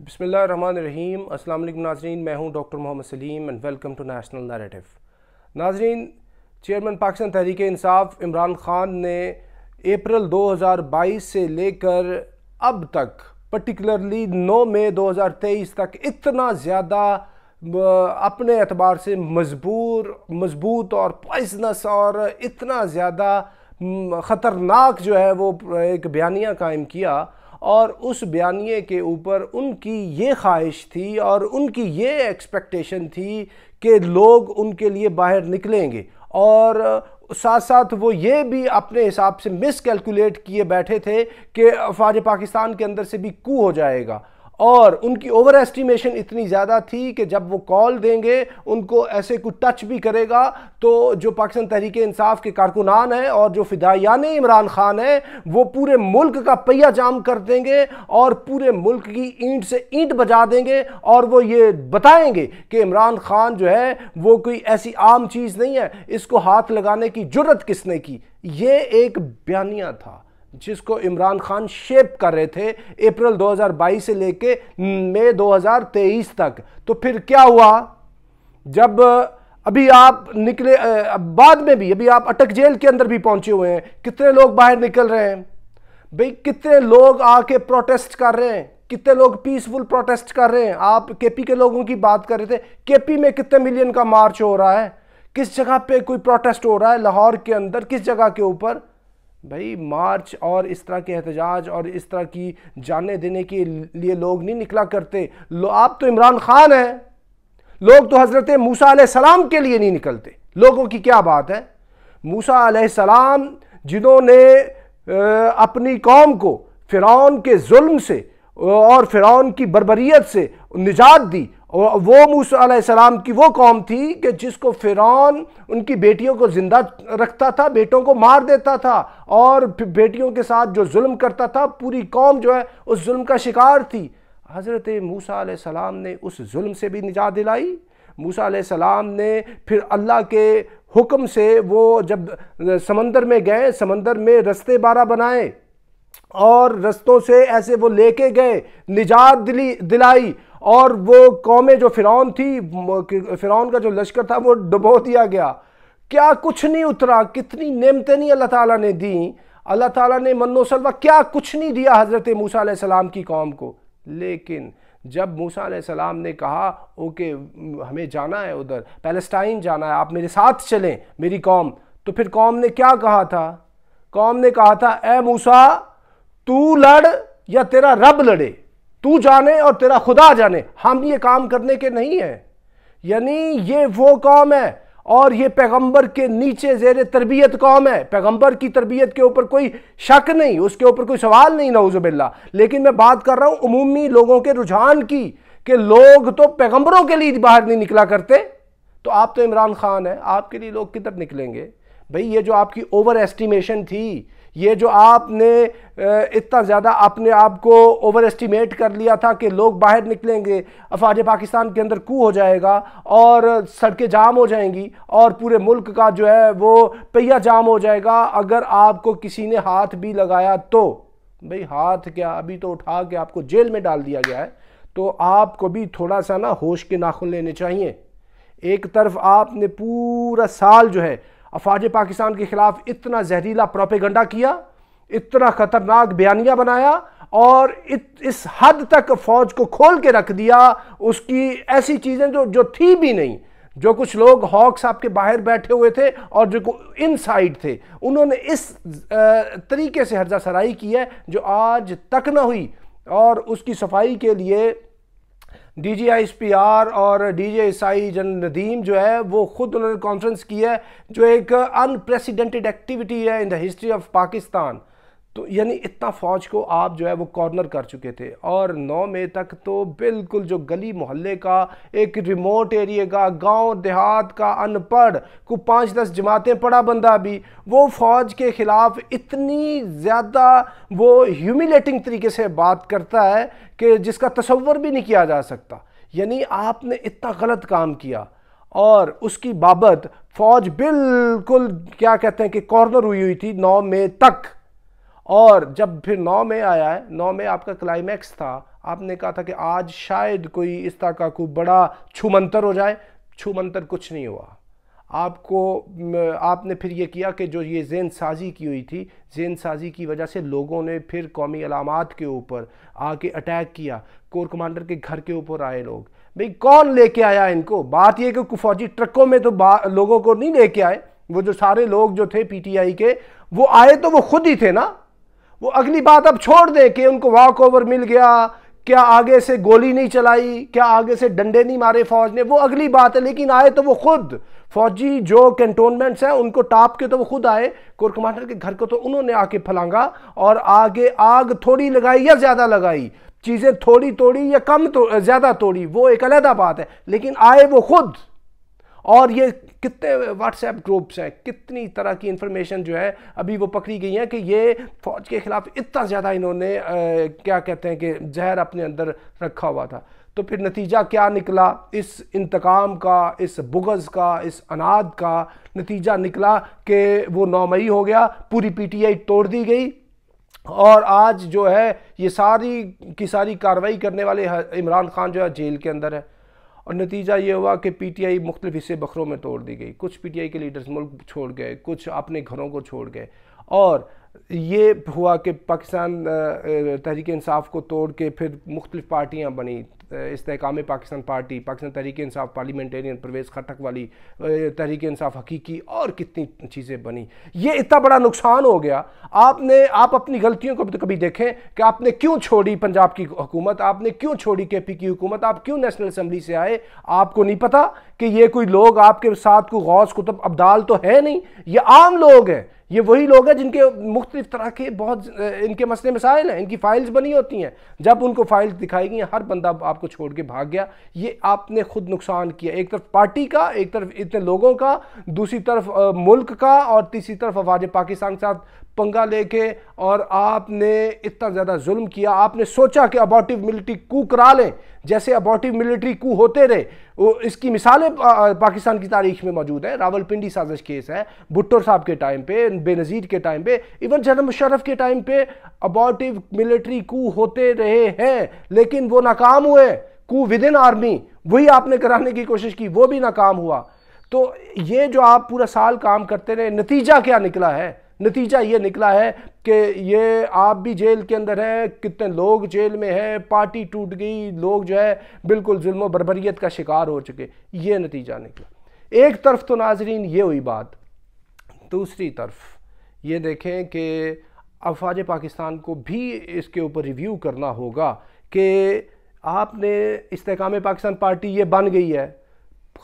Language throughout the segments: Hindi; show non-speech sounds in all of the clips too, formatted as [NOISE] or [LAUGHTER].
बसमिल रहीम नाजरीन मैं हूँ doctor Mohammad Salim and welcome to national narrative नाजरीन चेयरमैन पाकिस्तान तहरीक इंसाफ इमरान ख़ान ने अप्रैल 2022 से लेकर अब तक पर्टिकुलरली 9 मई 2023 तक इतना ज़्यादा अपने अतबार से मजबूर मजबूत और पॉइजनस और इतना ज़्यादा ख़तरनाक जो है वो एक बयानिया कायम किया और उस बयानी के ऊपर उनकी ये ख्वाहिश थी और उनकी ये एक्सपेक्टेशन थी कि लोग उनके लिए बाहर निकलेंगे और साथ साथ वो ये भी अपने हिसाब से मिस कैलकुलेट किए बैठे थे कि अफवाज पाकिस्तान के अंदर से भी कू हो जाएगा और उनकी ओवर एस्टिमेशन इतनी ज़्यादा थी कि जब वो कॉल देंगे उनको ऐसे कुछ टच भी करेगा तो जो पाकिस्तान तहरीक इंसाफ के कारकुनान हैं और जो फिदायान इमरान खान हैं वो पूरे मुल्क का पहिया जाम कर देंगे और पूरे मुल्क की ईंट से ईंट बजा देंगे और वो ये बताएंगे कि इमरान खान जो है वो कोई ऐसी आम चीज़ नहीं है इसको हाथ लगाने की जरूरत किसने की ये एक बयानिया था जिसको इमरान खान शेप कर रहे थे अप्रैल 2022 से लेके मई 2023 तक तो फिर क्या हुआ जब अभी आप निकले बाद में भी अभी आप अटक जेल के अंदर भी पहुंचे हुए हैं कितने लोग बाहर निकल रहे हैं भाई कितने लोग आके प्रोटेस्ट कर रहे हैं कितने लोग पीसफुल प्रोटेस्ट कर रहे हैं आप केपी के लोगों की बात कर रहे थे केपी में कितने मिलियन का मार्च हो रहा है किस जगह पे कोई प्रोटेस्ट हो रहा है लाहौर के अंदर किस जगह के ऊपर भाई मार्च और इस तरह के एहतजाज और इस तरह की जाने देने के लिए लोग नहीं निकला करते लो आप तो इमरान खान हैं लोग तो हज़रत मूसा सलाम के लिए नहीं निकलते लोगों की क्या बात है मूसा सलाम जिन्होंने अपनी कौम को फ़िरौन के जुल्म से और फ़िरौन की बरबरीत से निजात दी वो मूसा की वो कौम थी कि जिसको फ़िरौन उनकी बेटियों को ज़िंदा रखता था बेटों को मार देता था और बेटियों के साथ जो जुल्म करता था पूरी कौम जो है उस जुल्म का शिकार थी हज़रत मूसा सलाम ने उस जुल्म से भी निजात दिलाई मूसा सलाम ने फिर अल्लाह के हुक्म से वो जब समंदर में गए समंदर में रस्ते बारह बनाए और रस्तों से ऐसे वो लेके गए निजात दिली दिलाई और वो कौमें जो फ़िरौन थी फ़िरौन का जो लश्कर था वो डुबो दिया गया क्या कुछ नहीं उतरा कितनी नेमतें नहीं अल्लाह ताला ने दी अल्लाह ताला ने मनो सलवा क्या कुछ नहीं दिया हज़रत मूसा सलाम की कौम को लेकिन जब मूसा सलाम ने कहा ओके हमें जाना है उधर पैलेस्टाइन जाना है आप मेरे साथ चलें मेरी कौम तो फिर कौम ने क्या कहा था कौम ने कहा था ए मूसा तू लड़ या तेरा रब लड़े तू जाने और तेरा खुदा जाने हम ये काम करने के नहीं हैं यानी ये वो कौम है और ये पैगंबर के नीचे जेर तरबियत कौम है पैगंबर की तरबियत के ऊपर कोई शक नहीं उसके ऊपर कोई सवाल नहीं नवजुबिल्ला लेकिन मैं बात कर रहा हूँ उमूमी लोगों के रुझान की कि लोग तो पैगंबरों के लिए बाहर नहीं निकला करते तो आप तो इमरान खान हैं आपके लिए लोग किधर निकलेंगे भाई ये जो आपकी ओवर एस्टिमेशन थी ये जो आपने इतना ज़्यादा अपने आप को ओवर एस्टिमेट कर लिया था कि लोग बाहर निकलेंगे अफवाज पाकिस्तान के अंदर कू हो जाएगा और सड़कें जाम हो जाएंगी और पूरे मुल्क का जो है वो पहिया जाम हो जाएगा अगर आपको किसी ने हाथ भी लगाया तो भाई हाथ क्या अभी तो उठा के आपको जेल में डाल दिया गया है तो आपको भी थोड़ा सा ना होश के नाखुन लेने चाहिए एक तरफ आपने पूरा साल जो है अफवाज पाकिस्तान के खिलाफ इतना जहरीला प्रोपेगंडा किया इतना खतरनाक बयानिया बनाया और इत, इस हद तक फौज को खोल के रख दिया उसकी ऐसी चीज़ें जो जो थी भी नहीं जो कुछ लोग हॉक साहब के बाहर बैठे हुए थे और जो इन साइड थे उन्होंने इस तरीके से हर्जा सराई की है जो आज तक ना हुई और उसकी सफाई के लिए D G I S P R और डी एस आई जन नदीम जो है वो ख़ुद उन्होंने कॉन्फ्रेंस की है जो एक अनप्रेसिडेंटेड एक्टिविटी है in the history of Pakistan तो यानी इतना फ़ौज को आप जो है वो कॉर्नर कर चुके थे और 9 मई तक तो बिल्कुल जो गली मोहल्ले का एक रिमोट एरिए का गांव देहात का अनपढ़ को पाँच दस जमातें पढ़ा बंदा भी वो फ़ौज के ख़िलाफ़ इतनी ज़्यादा वो ह्यूमिलेटिंग तरीके से बात करता है कि जिसका तस्वर भी नहीं किया जा सकता यानी आपने इतना गलत काम किया और उसकी बाबत फ़ौज बिल्कुल क्या कहते हैं कि कॉर्नर हुई हुई थी नौ मई तक और जब फिर नौ में आया है नौ में आपका क्लाइमैक्स था आपने कहा था कि आज शायद कोई इस तरह का कोई बड़ा छुमंतर हो जाए छुमंतर कुछ नहीं हुआ आपको आपने फिर ये किया कि जो ये जेन साजी की हुई थी जेन साजी की वजह से लोगों ने फिर कौमी अलामत के ऊपर आके अटैक किया कोर कमांडर के घर के ऊपर आए लोग भाई कौन लेके आया इनको बात यह कि फौजी ट्रकों में तो लोगों को नहीं लेके आए वो जो सारे लोग जो थे पीटीआई के वो आए तो वो खुद ही थे ना वो अगली बात अब छोड़ दें कि उनको वॉक ओवर मिल गया क्या आगे से गोली नहीं चलाई क्या आगे से डंडे नहीं मारे फौज ने वो अगली बात है लेकिन आए तो वो खुद फौजी जो कैंटोनमेंट्स हैं उनको टाप के तो वो खुद आए कोर कमांडर के घर को तो उन्होंने आके फलांगा और आगे आग थोड़ी लगाई या ज़्यादा लगाई चीज़ें थोड़ी तोड़ी या कम तो ज़्यादा तोड़ी वो एक अलहदा बात है लेकिन आए वो खुद और ये कितने व्हाट्सएप ग्रुप्स हैं कितनी तरह की इन्फॉर्मेशन जो है अभी वो पकड़ी गई है कि ये फ़ौज के ख़िलाफ़ इतना ज़्यादा इन्होंने क्या कहते हैं कि जहर अपने अंदर रखा हुआ था तो फिर नतीजा क्या निकला इस इंतकाम का इस बुगज़ का इस अनाद का नतीजा निकला कि वो नौ मई हो गया पूरी पीटीआई तोड़ दी गई और आज जो है ये सारी की सारी कार्रवाई करने वाले इमरान खान जो है जेल के अंदर है और नतीजा ये हुआ कि पी टी आई मुख्तलिफ हिस्से बखरों में तोड़ दी गई कुछ पी टी आई के लीडर्स मुल्क छोड़ गए कुछ अपने घरों को छोड़ गए और ये हुआ कि पाकिस्तान तहरीक इंसाफ को तोड़ के फिर मुख्तलिफ पार्टियाँ बनी इसकाम पाकिस्तान पार्टी पाकिस्तान तहरीक इंसाफ पार्लियामेंटेरियन परवेज़ खटक वाली तहरीक इंसाफ हकीकी और कितनी चीज़ें बनी ये इतना बड़ा नुकसान हो गया आपने आप अपनी गलतियों को तो कभी देखें कि आपने क्यों छोड़ी पंजाब की हुकूमत आपने क्यों छोड़ी के पी की हुकूमत आप क्यों नेशनल असम्बली से आए आपको नहीं पता कि ये कोई लोग आपके साथ कोई गौस कुतुब अब्दाल तो है नहीं ये आम लोग हैं ये वही लोग हैं जिनके मुख्तलिफ तरह के बहुत इनके मसले मसाइल हैं इनकी फाइल्स बनी होती हैं जब उनको फाइल्स दिखाई गई हर बंदा आपको छोड़ के भाग गया ये आपने खुद नुकसान किया एक तरफ पार्टी का एक तरफ इतने लोगों का दूसरी तरफ मुल्क का और तीसरी तरफ आवाज पाकिस्तान के साथ पंगा लेके और आपने इतना ज़्यादा जुल्म किया आपने सोचा कि अबॉटिव मिलिट्री कू करा लें जैसे अबॉटिव मिलिट्री कू होते रहे वो इसकी मिसालें पाकिस्तान की तारीख में मौजूद हैं रावलपिंडी साजिश केस है भुट्टो साहब के टाइम पे बेनज़ीर के टाइम पे इवन जनरल मुशरफ के टाइम पे अबॉटिव मिलिट्री कू होते रहे हैं लेकिन वो नाकाम हुए कू विद इन आर्मी वही आपने कराने की कोशिश की वो भी नाकाम हुआ तो ये जो आप पूरा साल काम करते रहे नतीजा क्या निकला है नतीजा ये निकला है कि ये आप भी जेल के अंदर हैं कितने लोग जेल में हैं पार्टी टूट गई लोग जो है बिल्कुल जुल्म बरबरीत का शिकार हो चुके ये नतीजा निकला एक तरफ तो नाजरीन ये हुई बात दूसरी तरफ ये देखें कि अफवाज पाकिस्तान को भी इसके ऊपर रिव्यू करना होगा कि आपने इस्तेकाम पाकिस्तान पार्टी ये बन गई है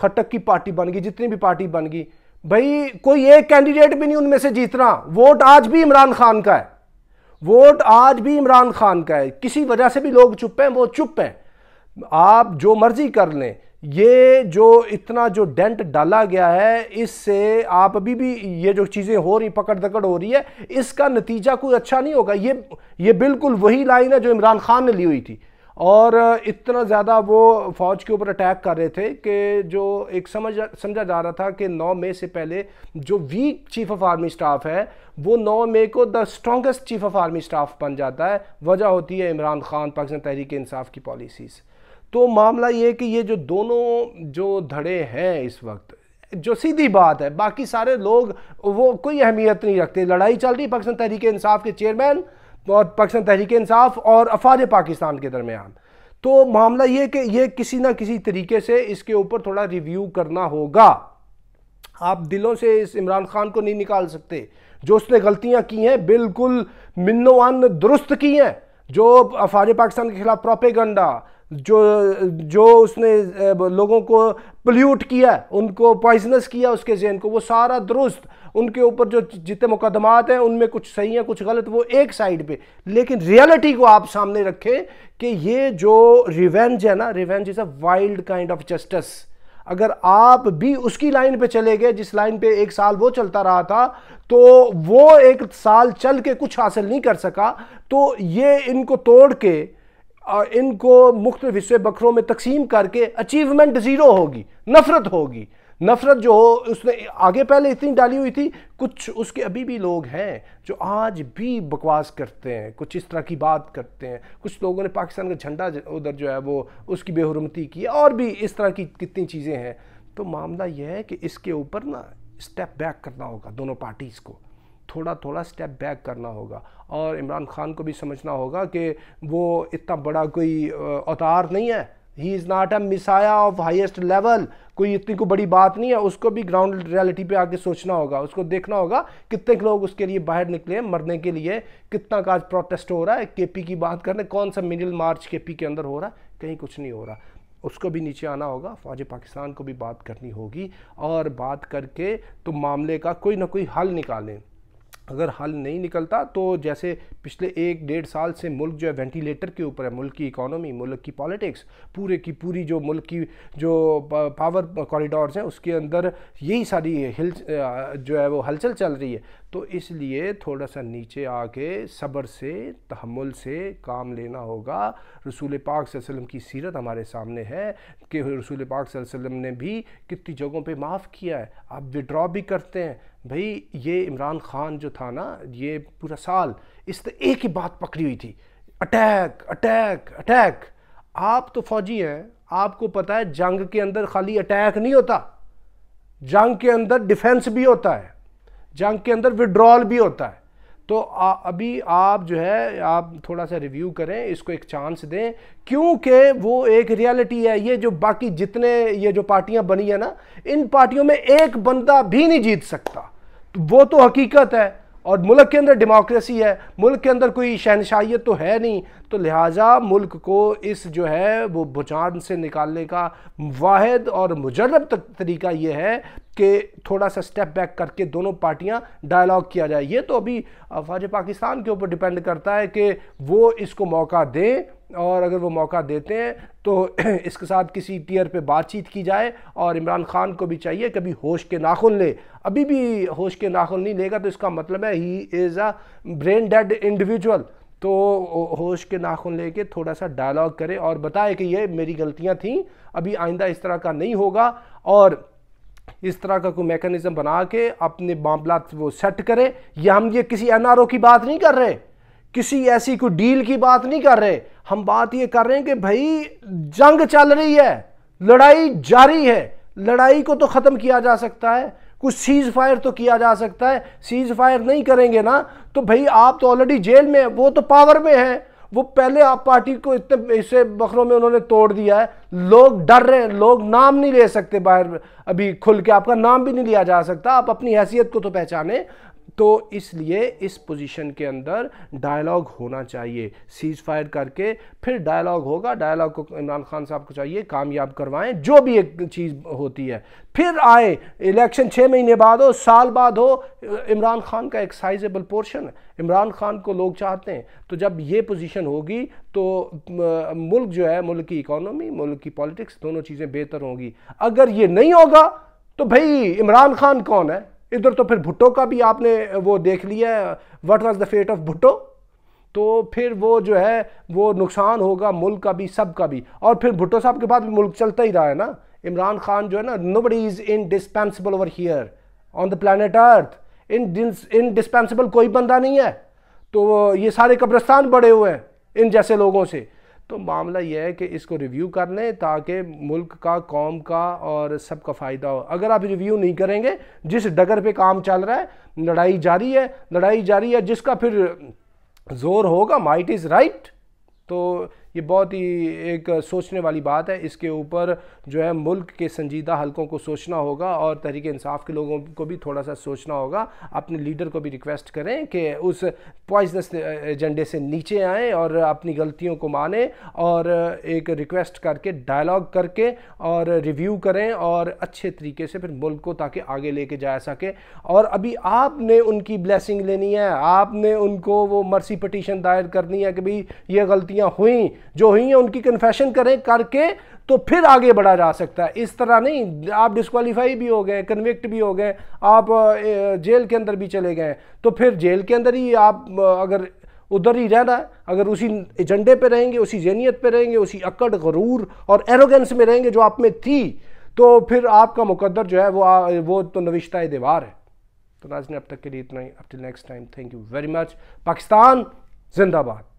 खटक की पार्टी बन गई जितनी भी पार्टी बन गई भाई कोई एक कैंडिडेट भी नहीं उनमें से जीत रहा वोट आज भी इमरान खान का है वोट आज भी इमरान खान का है किसी वजह से भी लोग चुप हैं वो चुप हैं आप जो मर्जी कर लें ये जो इतना जो डेंट डाला गया है इससे आप अभी भी ये जो चीज़ें हो रही पकड़ दकड़ हो रही है इसका नतीजा कोई अच्छा नहीं होगा ये ये बिल्कुल वही लाइन है जो इमरान खान ने ली हुई थी और इतना ज़्यादा वो फौज के ऊपर अटैक कर रहे थे कि जो एक समझ समझा जा रहा था कि 9 मई से पहले जो week chief of army staff है वो 9 मई को the strongest chief of army staff बन जाता है वजह होती है इमरान खान पाकिस्तान तहरीक इंसाफ की पॉलिसीज़ तो मामला ये कि ये जो दोनों जो धड़े हैं इस वक्त जो सीधी बात है बाकी सारे लोग वो कोई अहमियत नहीं रखते लड़ाई चल रही पाकिस्तान तहरीक इंसाफ के चेयरमैन और पाकिस्तान तहरीक इंसाफ और अफाज पाकिस्तान के दरमियान तो मामला ये कि ये किसी ना किसी तरीके से इसके ऊपर थोड़ा रिव्यू करना होगा आप दिलों से इस इमरान खान को नहीं निकाल सकते जो उसने गलतियां की हैं बिल्कुल मिन्नोवान दुरुस्त की हैं जो अफाज पाकिस्तान के खिलाफ प्रोपेगंडा जो जो उसने लोगों को पल्यूट किया उनको पॉइजनस किया उसके जहन को वो सारा दुरुस्त उनके ऊपर जो जितने मुकदमात हैं उनमें कुछ सही है कुछ गलत वो एक साइड पे लेकिन रियलिटी को आप सामने रखें कि ये जो रिवेंज है ना revenge is a wild kind of justice अगर आप भी उसकी लाइन पे चले गए जिस लाइन पे एक साल वो चलता रहा था तो वो एक साल चल के कुछ हासिल नहीं कर सका तो ये इनको तोड़ के और इनको मुख्त हिस्से बकरों में तकसीम करके अचीवमेंट ज़ीरो होगी नफ़रत होगी नफ़रत जो हो उसने आगे पहले इतनी डाली हुई थी कुछ उसके अभी भी लोग हैं जो आज भी बकवास करते हैं कुछ इस तरह की बात करते हैं कुछ लोगों ने पाकिस्तान का झंडा उधर जो है वो उसकी बेहरमती की और भी इस तरह की कितनी चीज़ें हैं तो मामला यह है कि इसके ऊपर ना स्टेप बैक करना होगा दोनों पार्टीज़ को थोड़ा थोड़ा स्टेप बैक करना होगा और इमरान खान को भी समझना होगा कि वो इतना बड़ा कोई अवतार नहीं है he is not a messiah of highest level कोई इतनी को बड़ी बात नहीं है उसको भी ग्राउंड रियलिटी पे आके सोचना होगा उसको देखना होगा कितने लोग उसके लिए बाहर निकले मरने के लिए कितना का प्रोटेस्ट हो रहा है के पी की बात कर कौन सा मिडिल मार्च के पी के अंदर हो रहा है कहीं कुछ नहीं हो रहा उसको भी नीचे आना होगा फौज पाकिस्तान को भी बात करनी होगी और बात करके तो मामले का कोई ना कोई हल निकालें अगर हल नहीं निकलता तो जैसे पिछले एक डेढ़ साल से मुल्क जो है वेंटिलेटर के ऊपर है मुल्क की इकोनॉमी मुल्क की पॉलिटिक्स पूरे की पूरी जो मुल्क की जो पावर कॉरिडोर्स हैं उसके अंदर यही सारी हिल जो है वो हलचल चल रही है तो इसलिए थोड़ा सा नीचे आके सब्र से तहमुल से काम लेना होगा रसूल पाक वसल्लम की सीरत हमारे सामने है कि रसूल पाक वसल्लम ने भी कितनी जगहों पर माफ़ किया है आप विड्रॉ भी करते हैं भाई ये इमरान खान जो था ना ये पूरा साल इस एक ही बात पकड़ी हुई थी अटैक अटैक अटैक आप तो फौजी हैं आपको पता है जंग के अंदर खाली अटैक नहीं होता जंग के अंदर डिफेंस भी होता है जंग के अंदर विड्रॉल भी होता है तो आ, अभी आप जो है आप थोड़ा सा रिव्यू करें इसको एक चांस दें क्योंकि वो एक रियलिटी है ये जो बाकी जितने ये जो पार्टियां बनी है ना इन पार्टियों में एक बंदा भी नहीं जीत सकता वो तो हकीकत है और मुल्क के अंदर डेमोक्रेसी है मुल्क के अंदर कोई शहनशाहियत तो है नहीं तो लिहाजा मुल्क को इस जो है वो भुचान से निकालने का वाद और मुजरब तरीका ये है कि थोड़ा सा स्टेप बैक करके दोनों पार्टियां डायलॉग किया जाए ये तो अभी अफवाज पाकिस्तान के ऊपर डिपेंड करता है कि वो इसको मौका दें और अगर वो मौका देते हैं तो [CLEARS THROAT] इसके साथ किसी टीयर पे बातचीत की जाए और इमरान खान को भी चाहिए कभी होश के नाखुन ले अभी भी होश के नाखुन नहीं लेगा तो इसका मतलब है he is a brain dead individual तो होश के नाखून लेके थोड़ा सा डायलॉग करे और बताए कि ये मेरी गलतियाँ थीं अभी आइंदा इस तरह का नहीं होगा और इस तरह का कोई मेकनिज़म बना के अपने मामला वो सेट करे या हम ये किसी एन की बात नहीं कर रहे किसी ऐसी कोई डील की बात नहीं कर रहे हम बात ये कर रहे हैं कि भाई जंग चल रही है लड़ाई जारी है लड़ाई को तो ख़त्म किया जा सकता है कुछ सीज फायर तो किया जा सकता है सीज फायर नहीं करेंगे ना तो भाई आप तो ऑलरेडी जेल में है वो तो पावर में है वो पहले आप पार्टी को इतने इसे बखरों में उन्होंने तोड़ दिया है लोग डर रहे हैं लोग नाम नहीं ले सकते बाहर अभी खुल के आपका नाम भी नहीं लिया जा सकता आप अपनी हैसियत को तो पहचाने तो इसलिए इस पोजीशन के अंदर डायलॉग होना चाहिए सीज फायर करके फिर डायलॉग होगा डायलॉग को इमरान खान साहब को चाहिए कामयाब करवाएं जो भी एक चीज़ होती है फिर आए इलेक्शन छः महीने बाद हो साल बाद हो इमरान खान का एक साइजेबल पोर्शन इमरान खान को लोग चाहते हैं तो जब ये पोजीशन होगी तो मुल्क जो है मुल्क की इकोनॉमी मुल्क की पॉलिटिक्स दोनों चीज़ें बेहतर होंगी अगर ये नहीं होगा तो भाई इमरान खान कौन है इधर तो फिर भुट्टो का भी आपने वो देख लिया है what was the fate of Bhutto तो फिर वो जो है वो नुकसान होगा मुल्क का भी सब का भी और फिर भुट्टो साहब के बाद भी मुल्क चलता ही रहा है ना इमरान खान जो है ना nobody is indispensable over here on the planet earth in indispensable कोई बंदा नहीं है तो ये सारे कब्रस्तान बड़े हुए हैं इन जैसे लोगों से तो मामला यह है कि इसको रिव्यू कर लें ताकि मुल्क का कौम का और सबका फ़ायदा हो अगर आप रिव्यू नहीं करेंगे जिस डगर पे काम चल रहा है लड़ाई जारी है लड़ाई जारी है जिसका फिर जोर होगा माइट इज़ राइट तो ये बहुत ही एक सोचने वाली बात है इसके ऊपर जो है मुल्क के संजीदा हलकों को सोचना होगा और तहरीक इंसाफ के लोगों को भी थोड़ा सा सोचना होगा अपने लीडर को भी रिक्वेस्ट करें कि उस पॉइजनस एजेंडे से नीचे आएँ और अपनी गलतियों को माने और एक रिक्वेस्ट करके डायलॉग करके और रिव्यू करें और अच्छे तरीके से फिर मुल्क को ताकि आगे लेके जा सके और अभी आपने उनकी ब्लेसिंग लेनी है आपने उनको वो मर्सी पटिशन दायर करनी है कि भाई ये गलतियाँ हुई जो हुई हैं उनकी कन्फेशन करें करके तो फिर आगे बढ़ा जा सकता है इस तरह नहीं आप डिस्कवालीफाई भी हो गए कन्विक्ट भी हो गए आप जेल के अंदर भी चले गए तो फिर जेल के अंदर ही आप अगर उधर ही रहना अगर उसी एजेंडे पे रहेंगे उसी जहनीत पे रहेंगे उसी अकड़ गरूर और एरोगेंस में रहेंगे जो आप में थी तो फिर आपका मुकद्दर जो है वो आ, वो तो नविश्ता दीवार है तो नाजन अब तक के लिए इतना ही अब till next time thank you very much Pakistan जिंदाबाद